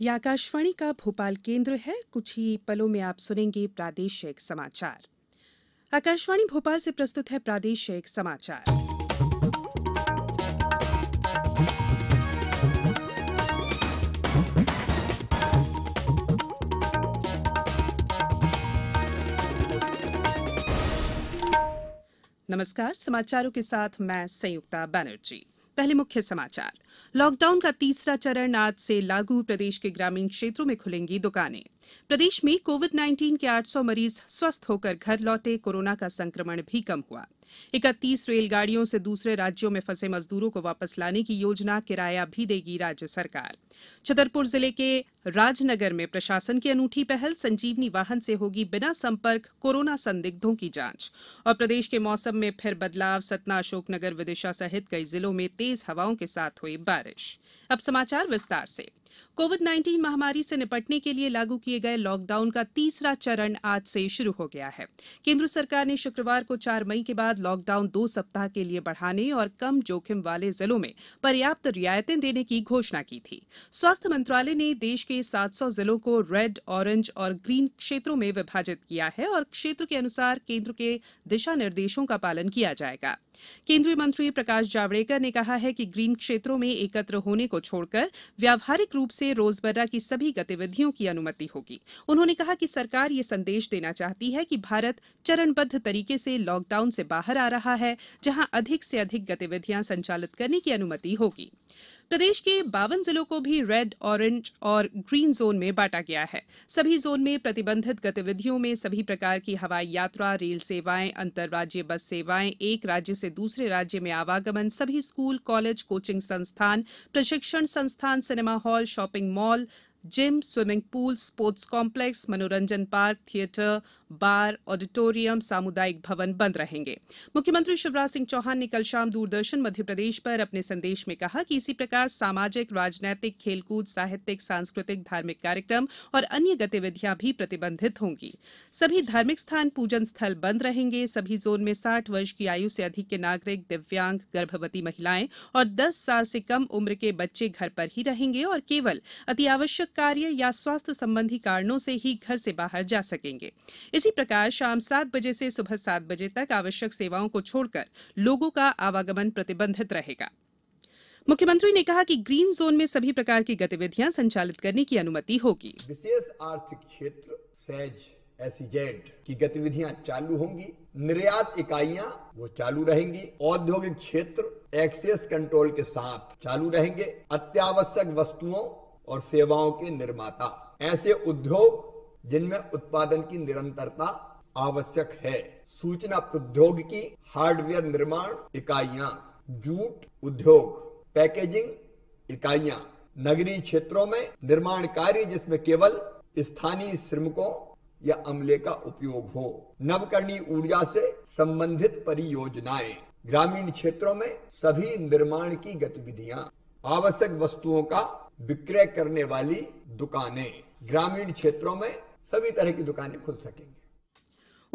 यह आकाशवाणी का भोपाल केंद्र है कुछ ही पलों में आप सुनेंगे प्रादेशिक समाचार आकाशवाणी भोपाल से प्रस्तुत है प्रादेशिक समाचार नमस्कार समाचारों के साथ मैं संयुक्ता बनर्जी पहले मुख्य समाचार लॉकडाउन का तीसरा चरण आज से लागू प्रदेश के ग्रामीण क्षेत्रों में खुलेंगी दुकानें प्रदेश में कोविड 19 के 800 मरीज स्वस्थ होकर घर लौटे कोरोना का संक्रमण भी कम हुआ इकतीस रेलगाड़ियों से दूसरे राज्यों में फंसे मजदूरों को वापस लाने की योजना किराया भी देगी राज्य सरकार छतरपुर जिले के राजनगर में प्रशासन की अनूठी पहल संजीवनी वाहन से होगी बिना संपर्क कोरोना संदिग्धों की जांच और प्रदेश के मौसम में फिर बदलाव सतना अशोकनगर विदिशा सहित कई जिलों में तेज हवाओं के साथ हुई बारिश अब समाचार विस्तार से कोविड नाइन्टीन महामारी से निपटने के लिए लागू किए गए लॉकडाउन का तीसरा चरण आज से शुरू हो गया है केंद्र सरकार ने शुक्रवार को चार मई के बाद लॉकडाउन दो सप्ताह के लिए बढ़ाने और कम जोखिम वाले जिलों में पर्याप्त रियायतें देने की घोषणा की थी स्वास्थ्य मंत्रालय ने देश के 700 जिलों को रेड ऑरेंज और ग्रीन क्षेत्रों में विभाजित किया है और क्षेत्र के अनुसार केंद्र के दिशा निर्देशों का पालन किया जाएगा केन्द्रीय मंत्री प्रकाश जावड़ेकर ने कहा है कि ग्रीन क्षेत्रों में एकत्र होने को छोड़कर व्यावहारिक रूप से रोजमर्रा की सभी गतिविधियों की अनुमति होगी उन्होंने कहा कि सरकार यह संदेश देना चाहती है कि भारत चरणबद्ध तरीके से लॉकडाउन से बाहर आ रहा है जहां अधिक से अधिक गतिविधियां संचालित करने की अनुमति होगी प्रदेश के बावन जिलों को भी रेड ऑरेंज और ग्रीन जोन में बांटा गया है सभी जोन में प्रतिबंधित गतिविधियों में सभी प्रकार की हवाई यात्रा रेल सेवाएं अंतर्राज्यीय बस सेवाएं एक राज्य से दूसरे राज्य में आवागमन सभी स्कूल कॉलेज कोचिंग संस्थान प्रशिक्षण संस्थान cinema hall shopping mall gym swimming pool sports complex मनोरंजन पार्क थिएटर बार ऑडिटोरियम सामुदायिक भवन बंद रहेंगे मुख्यमंत्री शिवराज सिंह चौहान ने कल शाम दूरदर्शन मध्यप्रदेश पर अपने संदेश में कहा कि इसी प्रकार सामाजिक राजनैतिक खेलकूद साहित्यिक सांस्कृतिक धार्मिक कार्यक्रम और अन्य गतिविधियां भी प्रतिबंधित होंगी सभी धार्मिक स्थान पूजन स्थल बंद रहेंगे सभी जोन में साठ वर्ष की आयु से अधिक के नागरिक दिव्यांग गर्भवती महिलाएं और दस साल से कम उम्र के बच्चे घर पर ही रहेंगे और केवल अति आवश्यक कार्य या स्वास्थ्य संबंधी कारणों से ही घर से बाहर जा सकेंगे इसी प्रकार शाम सात बजे से सुबह सात बजे तक आवश्यक सेवाओं को छोड़कर लोगों का आवागमन प्रतिबंधित रहेगा मुख्यमंत्री ने कहा कि ग्रीन जोन में सभी प्रकार की गतिविधियां संचालित करने की अनुमति होगी विशेष आर्थिक क्षेत्र सहज एसीजेड की गतिविधियां चालू होंगी निर्यात इकाइयां वो चालू रहेंगी औद्योगिक क्षेत्र एक्सेस कंट्रोल के साथ चालू रहेंगे अत्यावश्यक वस्तुओं और सेवाओं के निर्माता ऐसे उद्योग जिनमें उत्पादन की निरंतरता आवश्यक है सूचना प्रौद्योगिकी हार्डवेयर निर्माण इकाइयां जूट उद्योग पैकेजिंग इकाइयां नगरीय क्षेत्रों में निर्माण कार्य जिसमें केवल स्थानीय श्रमिकों या अमले का उपयोग हो नवकरणीय ऊर्जा से संबंधित परियोजनाएं ग्रामीण क्षेत्रों में सभी निर्माण की गतिविधियां आवश्यक वस्तुओं का विक्रय करने वाली दुकानें ग्रामीण क्षेत्रों में सभी तरह की दुकानें खुल सकेंगी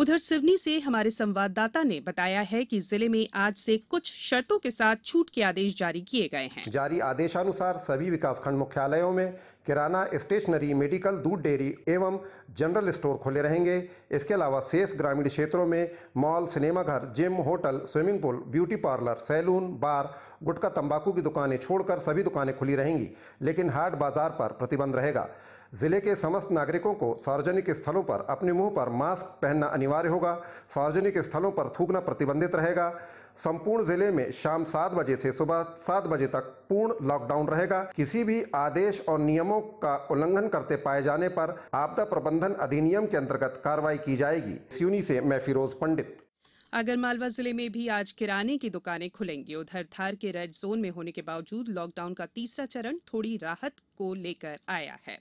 उधर सिवनी से हमारे संवाददाता ने बताया है कि जिले में आज से कुछ शर्तों के साथ छूट के आदेश जारी किए गए हैं जारी आदेशानुसार सभी विकासखंड मुख्यालयों में किराना स्टेशनरी मेडिकल दूध डेयरी एवं जनरल स्टोर खुले रहेंगे इसके अलावा शेष ग्रामीण क्षेत्रों में मॉल सिनेमाघर gym hotel swimming pool beauty parlour salon bar गुटखा तंबाकू की दुकानें छोड़कर सभी दुकानें खुली रहेंगी लेकिन हाट बाजार पर प्रतिबंध रहेगा जिले के समस्त नागरिकों को सार्वजनिक स्थलों पर अपने मुंह पर मास्क पहनना अनिवार्य होगा सार्वजनिक स्थलों पर थूकना प्रतिबंधित रहेगा संपूर्ण जिले में शाम सात बजे से सुबह सात बजे तक पूर्ण लॉकडाउन रहेगा किसी भी आदेश और नियमों का उल्लंघन करते पाए जाने पर आपदा प्रबंधन अधिनियम के अंतर्गत कार्रवाई की जाएगी सियूनी से मैं फिरोज पंडित आगरमालवा जिले में भी आज किराने की दुकानें खुलेंगी उधर धार के रेड जोन में होने के बावजूद लॉकडाउन का तीसरा चरण थोड़ी राहत को लेकर आया है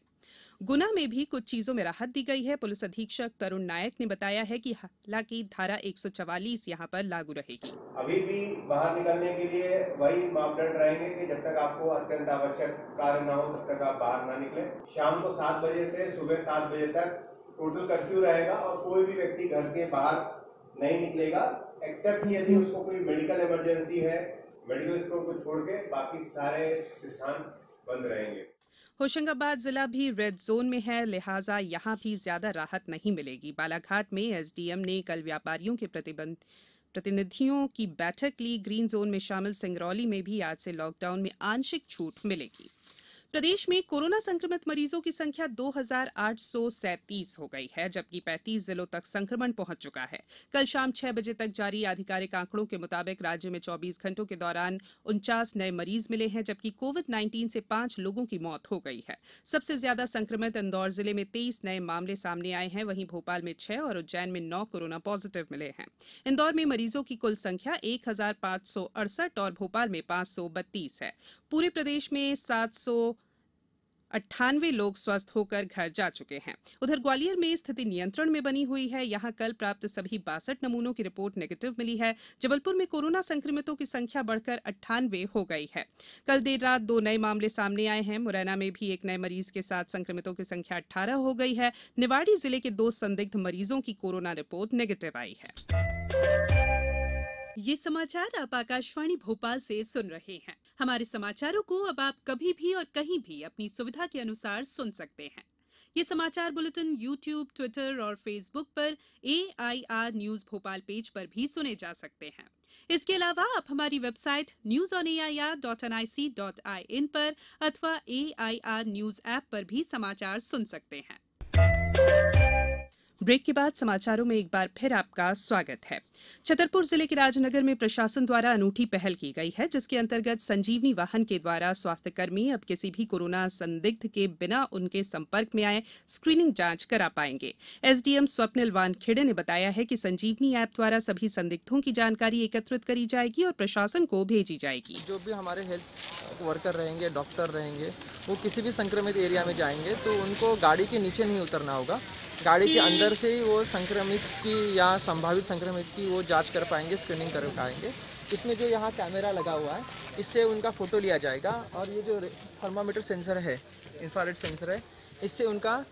गुना में भी कुछ चीजों में राहत दी गई है पुलिस अधीक्षक तरुण नायक ने बताया है कि हालांकि धारा 144 यहां पर लागू रहेगी अभी भी बाहर निकलने के लिए वही मापदंड रहेंगे कि जब तक आपको अत्यंत आवश्यक कार्य न हो तब तक आप बाहर ना निकले शाम को सात बजे से सुबह सात बजे तक टोटल कर्फ्यू रहेगा और कोई भी व्यक्ति घर के बाहर नहीं निकलेगा एक्सेप्ट यदि उसको कोई मेडिकल इमरजेंसी है मेडिकल स्टोर को छोड़ के बाकी सारे स्थान बंद रहेंगे होशंगाबाद जिला भी रेड जोन में है लिहाजा यहां भी ज्यादा राहत नहीं मिलेगी बालाघाट में एसडीएम ने कल व्यापारियों के प्रतिनिधियों की बैठक ली ग्रीन जोन में शामिल सिंगरौली में भी आज से लॉकडाउन में आंशिक छूट मिलेगी प्रदेश में कोरोना संक्रमित मरीजों की संख्या दो हजार आठ सौ सैंतीस हो गई है जबकि पैंतीस जिलों तक संक्रमण पहुंच चुका है कल शाम छह बजे तक जारी आधिकारिक आंकड़ों के मुताबिक राज्य में चौबीस घंटों के दौरान उनचास नए मरीज मिले हैं जबकि कोविड नाइन्टीन से पांच लोगों की मौत हो गई है सबसे ज्यादा संक्रमित इंदौर जिले में तेईस नए मामले सामने आए हैं वहीं भोपाल में छह और उज्जैन में नौ कोरोना पॉजिटिव मिले हैं इंदौर में मरीजों की कुल संख्या एक हजार पांच सौ अड़सठ और भोपाल में पांच सौ बत्तीस है पूरे प्रदेश में सात सौ अट्ठानवे लोग स्वस्थ होकर घर जा चुके हैं उधर ग्वालियर में स्थिति नियंत्रण में बनी हुई है यहां कल प्राप्त सभी बासठ नमूनों की रिपोर्ट नेगेटिव मिली है जबलपुर में कोरोना संक्रमितों की संख्या बढ़कर अट्ठानवे हो गई है कल देर रात दो नए मामले सामने आए हैं मुरैना में भी एक नए मरीज के साथ संक्रमितों की संख्या अट्ठारह हो गई है निवाड़ी जिले के दो संदिग्ध मरीजों की कोरोना रिपोर्ट नेगेटिव आई है ये समाचार आप आकाशवाणी भोपाल से सुन रहे हैं हमारे समाचारों को अब आप कभी भी और कहीं भी अपनी सुविधा के अनुसार सुन सकते हैं ये समाचार बुलेटिन यूट्यूब ट्विटर और फेसबुक पर एआईआर न्यूज भोपाल पेज पर भी सुने जा सकते हैं इसके अलावा आप हमारी website news on A I R dot N I C dot I in पर अथवा A I R news app पर भी समाचार सुन सकते हैं ब्रेक के बाद समाचारों में एक बार फिर आपका स्वागत है छतरपुर जिले के राजनगर में प्रशासन द्वारा अनूठी पहल की गई है जिसके अंतर्गत संजीवनी वाहन के द्वारा स्वास्थ्यकर्मी अब किसी भी कोरोना संदिग्ध के बिना उनके संपर्क में आए स्क्रीनिंग जांच करा पाएंगे एसडीएम स्वप्निल वानखेड़े ने बताया है कि संजीवनी ऐप द्वारा सभी संदिग्धों की जानकारी एकत्रित करी जाएगी और प्रशासन को भेजी जाएगी जो भी हमारे हेल्थ वर्कर रहेंगे डॉक्टर रहेंगे वो किसी भी संक्रमित एरिया में जाएंगे तो उनको गाड़ी के नीचे नहीं उतरना होगा गाड़ी के अंदर से ही वो संक्रमित की या संभावित संक्रमित की वो जांच कर पाएंगे स्क्रीनिंग कर पाएंगे इसमें जो यहाँ कैमरा लगा हुआ है इससे उनका फ़ोटो लिया जाएगा और ये जो थर्मामीटर सेंसर है इंफ्रारेड सेंसर है इससे उनका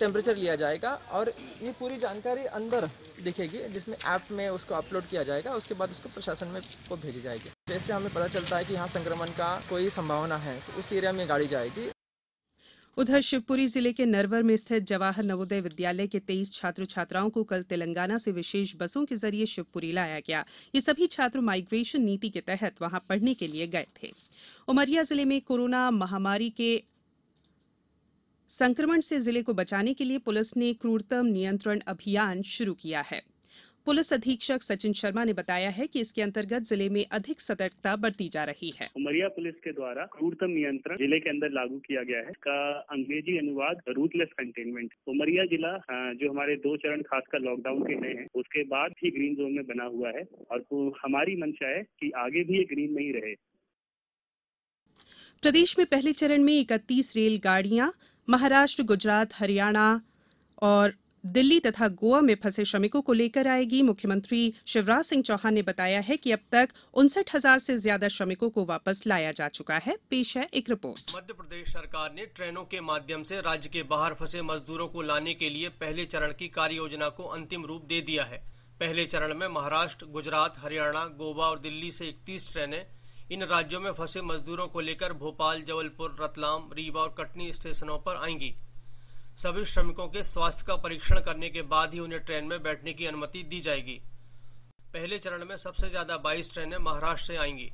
टेम्परेचर लिया जाएगा और ये पूरी जानकारी अंदर दिखेगी जिसमें ऐप में उसको अपलोड किया जाएगा उसके बाद उसको प्रशासन में को भेजी जाएगी जैसे हमें पता चलता है कि यहाँ संक्रमण का कोई संभावना है तो उस एरिया में गाड़ी जाएगी उधर शिवपुरी जिले के नरवर में स्थित जवाहर नवोदय विद्यालय के तेईस छात्र छात्राओं को कल तेलंगाना से विशेष बसों के जरिए शिवपुरी लाया गया ये सभी छात्र माइग्रेशन नीति के तहत वहां पढ़ने के लिए गए थे उमरिया जिले में कोरोना महामारी के संक्रमण से जिले को बचाने के लिए पुलिस ने क्रूरतम नियंत्रण अभियान शुरू किया है पुलिस अधीक्षक सचिन शर्मा ने बताया है कि इसके अंतर्गत जिले में अधिक सतर्कता बरती जा रही है उमरिया पुलिस के द्वारा क्रूरतम नियंत्रण जिले के अंदर लागू किया गया है इसका अंग्रेजी अनुवाद रूथलेस कंटेनमेंट उमरिया जिला जो हमारे दो चरण खासकर लॉकडाउन के नए हैं उसके बाद ही ग्रीन जोन में बना हुआ है और हमारी मंशा है की आगे भी ये ग्रीन नहीं रहे प्रदेश में पहले चरण में इकतीस रेलगाड़ियां महाराष्ट्र गुजरात हरियाणा और दिल्ली तथा गोवा में फंसे श्रमिकों को लेकर आएगी मुख्यमंत्री शिवराज सिंह चौहान ने बताया है कि अब तक उनसठ हजार से ज्यादा श्रमिकों को वापस लाया जा चुका है पेश है एक रिपोर्ट मध्य प्रदेश सरकार ने ट्रेनों के माध्यम से राज्य के बाहर फंसे मजदूरों को लाने के लिए पहले चरण की कार्य योजना को अंतिम रूप दे दिया है पहले चरण में महाराष्ट्र गुजरात हरियाणा गोवा और दिल्ली से इकतीस ट्रेनें इन राज्यों में फंसे मजदूरों को लेकर भोपाल जबलपुर रतलाम रीवा और कटनी स्टेशनों पर आएंगी सभी श्रमिकों के स्वास्थ्य का परीक्षण करने के बाद ही उन्हें ट्रेन में बैठने की अनुमति दी जाएगी पहले चरण में सबसे ज्यादा 22 ट्रेनें महाराष्ट्र से आएंगी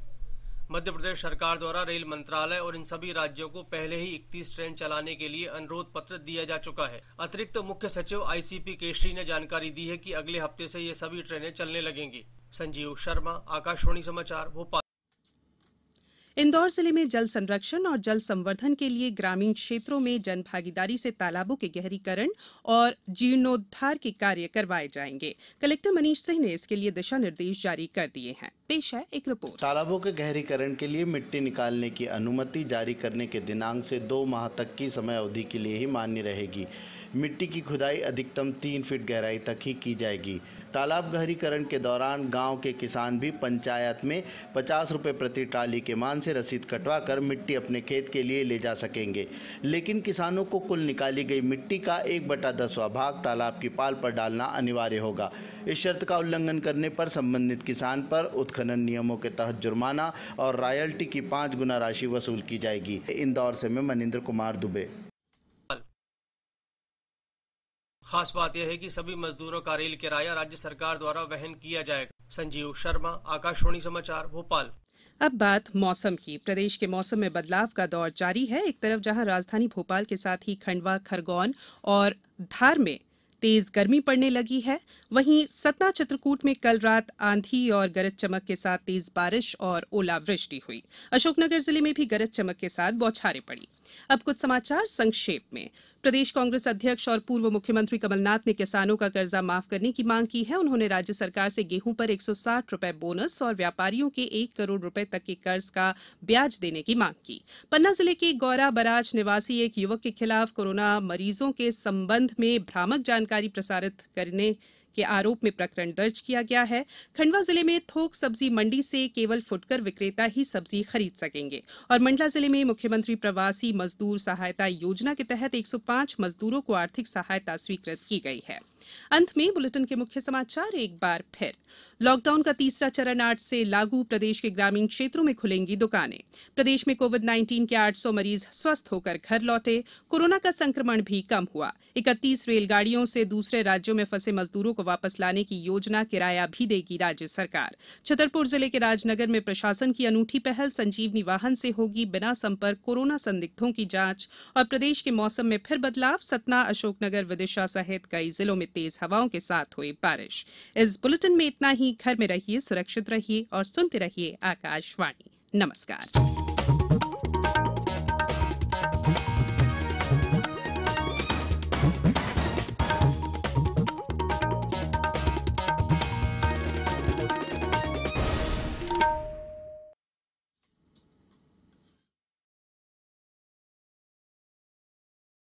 मध्य प्रदेश सरकार द्वारा रेल मंत्रालय और इन सभी राज्यों को पहले ही 31 ट्रेन चलाने के लिए अनुरोध पत्र दिया जा चुका है अतिरिक्त तो मुख्य सचिव आईसीपी केशरी ने जानकारी दी है कि अगले हफ्ते से ये सभी ट्रेनें चलने लगेंगी संजीव शर्मा आकाशवाणी समाचार भोपाल इंदौर जिले में जल संरक्षण और जल संवर्धन के लिए ग्रामीण क्षेत्रों में जन भागीदारी से तालाबों के गहरीकरण और जीर्णोद्वार के कार्य करवाए जाएंगे कलेक्टर मनीष सिंह ने इसके लिए दिशा निर्देश जारी कर दिए हैं पेश है एक रिपोर्ट तालाबों के गहरीकरण के लिए मिट्टी निकालने की अनुमति जारी करने के दिनांक से दो माह तक की समय अवधि के लिए ही मान्य रहेगी मिट्टी की खुदाई अधिकतम तीन फीट गहराई तक ही की जाएगी तालाब गहरीकरण के दौरान गांव के किसान भी पंचायत में पचास रुपये प्रति ट्राली के मान से रसीद कटवा कर मिट्टी अपने खेत के लिए ले जा सकेंगे लेकिन किसानों को कुल निकाली गई मिट्टी का एक बटा दसवा भाग तालाब की पाल पर डालना अनिवार्य होगा इस शर्त का उल्लंघन करने पर संबंधित किसान पर उत्खनन नियमों के तहत जुर्माना और रॉयल्टी की पाँच गुना राशि वसूल की जाएगी इंदौर से मैं मनिंद्र कुमार दुबे खास बात यह है कि सभी मजदूरों का रेल किराया राज्य सरकार द्वारा वहन किया जाएगा संजीव शर्मा आकाशवाणी समाचार भोपाल अब बात मौसम की प्रदेश के मौसम में बदलाव का दौर जारी है एक तरफ जहां राजधानी भोपाल के साथ ही खंडवा खरगोन और धार में तेज गर्मी पड़ने लगी है वहीं सतना चित्रकूट में कल रात आंधी और गरज चमक के साथ तेज बारिश और ओलावृष्टि हुई अशोकनगर जिले में भी गरज चमक के साथ बौछारें पड़ी अब कुछ समाचार संक्षेप में प्रदेश कांग्रेस अध्यक्ष और पूर्व मुख्यमंत्री कमलनाथ ने किसानों का कर्जा माफ करने की मांग की है उन्होंने राज्य सरकार से गेहूं पर 160 रुपए बोनस और व्यापारियों के एक करोड़ रुपए तक के कर्ज का ब्याज देने की मांग की पन्ना जिले के गौरा बराज निवासी एक युवक के खिलाफ कोरोना मरीजों के संबंध में भ्रामक जानकारी प्रसारित करने के आरोप में प्रकरण दर्ज किया गया है खंडवा जिले में थोक सब्जी मंडी से केवल फुटकर विक्रेता ही सब्जी खरीद सकेंगे और मंडला जिले में मुख्यमंत्री प्रवासी मजदूर सहायता योजना के तहत 105 मजदूरों को आर्थिक सहायता स्वीकृत की गई है अंत में बुलेटिन के मुख्य समाचार एक बार फिर लॉकडाउन का तीसरा चरण आठ से लागू प्रदेश के ग्रामीण क्षेत्रों में खुलेंगी दुकानें प्रदेश में कोविड 19 के 800 मरीज स्वस्थ होकर घर लौटे कोरोना का संक्रमण भी कम हुआ 31 रेलगाड़ियों से दूसरे राज्यों में फंसे मजदूरों को वापस लाने की योजना किराया भी देगी राज्य सरकार छतरपुर जिले के राजनगर में प्रशासन की अनूठी पहल संजीवनी वाहन से होगी बिना संपर्क कोरोना संदिग्धों की जांच और प्रदेश के मौसम में फिर बदलाव सतना अशोकनगर विदिशा सहित कई जिलों में तेज हवाओं के साथ हुई बारिश इस बुलेटिन में इतना ही घर में रहिए सुरक्षित रहिए और सुनते रहिए आकाशवाणी नमस्कार